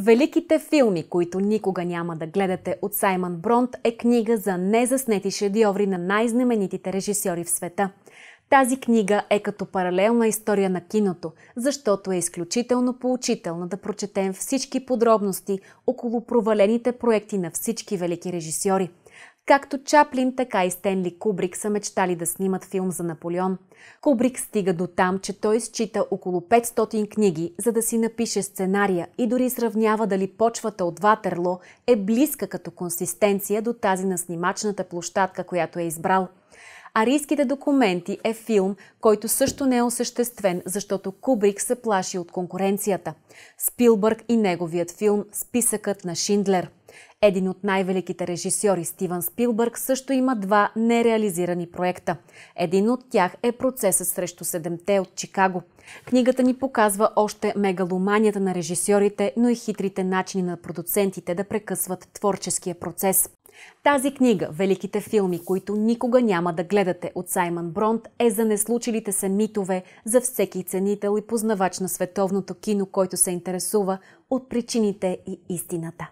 Великите филми, които никога няма да гледате от Саймън Бронт е книга за незаснети шедьоври на най-знаменитите режисьори в света. Тази книга е като паралелна история на киното, защото е изключително поучителна да прочетем всички подробности около провалените проекти на всички велики режисьори – Както Чаплин, така и Стенли Кубрик са мечтали да снимат филм за Наполеон. Кубрик стига до там, че той счита около 500 книги, за да си напише сценария и дори сравнява дали почвата от Ватерло е близка като консистенция до тази на снимачната площадка, която е избрал. Арийските документи е филм, който също не е осъществен, защото Кубрик се плаши от конкуренцията. Спилбърг и неговият филм Списъкът на Шиндлер – един от най-великите режисьори Стивън Спилбърг също има два нереализирани проекта. Един от тях е процесът срещу седемте от Чикаго. Книгата ни показва още мегаломанията на режисьорите, но и хитрите начини на продуцентите да прекъсват творческия процес. Тази книга, Великите филми, които никога няма да гледате от Саймън Бронт, е за неслучилите се митове за всеки ценител и познавач на световното кино, който се интересува от причините и истината.